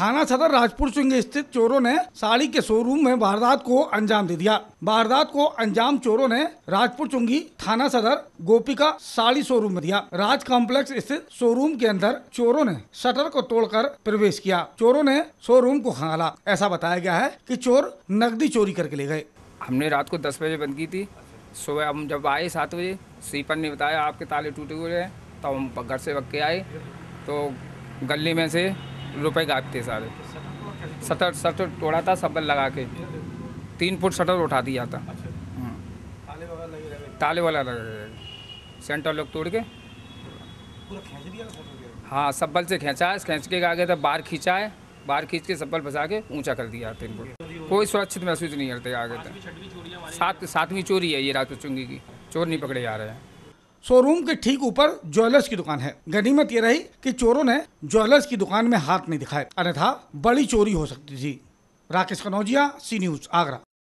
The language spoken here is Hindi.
थाना सदर राजपुर सिंह स्थित चोरों ने साड़ी के शोरूम में वारदात को अंजाम दे दिया वारदात को अंजाम चोरों ने राजपुर चुंगी थाना सदर गोपिका साड़ी शोरूम में दिया राज कॉम्प्लेक्स स्थित शोरूम के अंदर चोरों ने शटर को तोड़कर प्रवेश किया चोरों ने शोरूम को खंगाला ऐसा बताया गया है कि चोर नकदी चोरी करके ले गए हमने रात को दस बजे बंद की थी सुबह हम जब आए सात बजे स्वीपर ने बताया आपके ताले टूटे हुए हैं तब तो हम घर से वक्त के आए तो गली में से रुपए गाते सारे शटर शटर तोड़ा था सब लगा के तीन फुट शटर उठा दिया था हाँ। ताले वाला लगा सेंटर लोग तोड़ के हाँ सब्बल से खींचा है खींच के आगे तक बाहर खींचा है बाहर खींच के सब्बल फंसा के ऊंचा कर दिया तीन फुट कोई सुरक्षित महसूस नहीं करते आगे तक सात सातवीं चोरी है ये रात चुंगी की चोर नहीं पकड़े जा रहे हैं शोरूम के ठीक ऊपर ज्वेलर्स की दुकान है गनीमत ये रही कि चोरों ने ज्वेलर्स की दुकान में हाथ नहीं दिखाए अन्यथा बड़ी चोरी हो सकती थी राकेश कनौजिया सी न्यूज आगरा